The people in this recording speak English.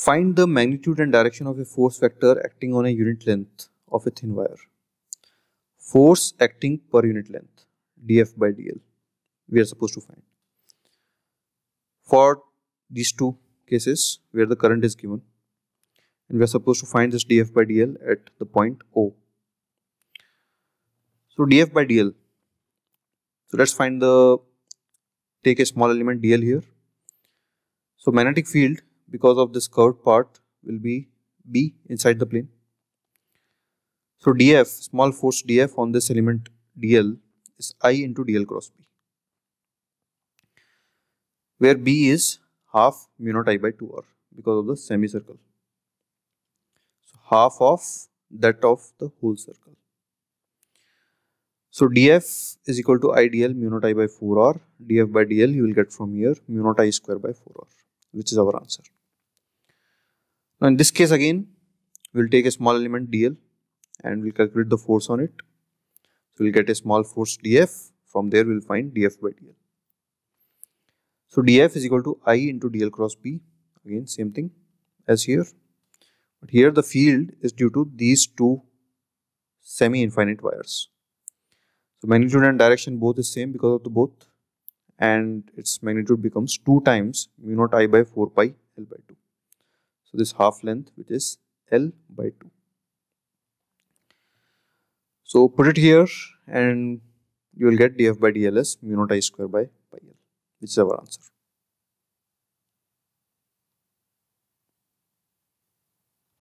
Find the magnitude and direction of a force vector acting on a unit length of a thin wire. Force acting per unit length, dF by dl, we are supposed to find. For these two cases where the current is given, and we are supposed to find this dF by dl at the point O. So dF by dl, so let's find the, take a small element dl here. So magnetic field because of this curved part will be B inside the plane. So dF, small force dF on this element dl is I into dl cross B where B is half mu naught I by 2R because of the semicircle. So half of that of the whole circle. So df is equal to idl mu naught i by 4r, df by dl you will get from here mu naught i square by 4r which is our answer. Now in this case again, we'll take a small element dl and we'll calculate the force on it. So we'll get a small force df. From there we'll find df by dl. So df is equal to I into dl cross B. Again same thing as here. But here the field is due to these two semi-infinite wires. So magnitude and direction both is same because of the both and its magnitude becomes 2 times mu naught i by 4 pi L by 2. So this half length which is L by 2. So put it here and you will get df by dls mu naught i square by pi l which is our answer.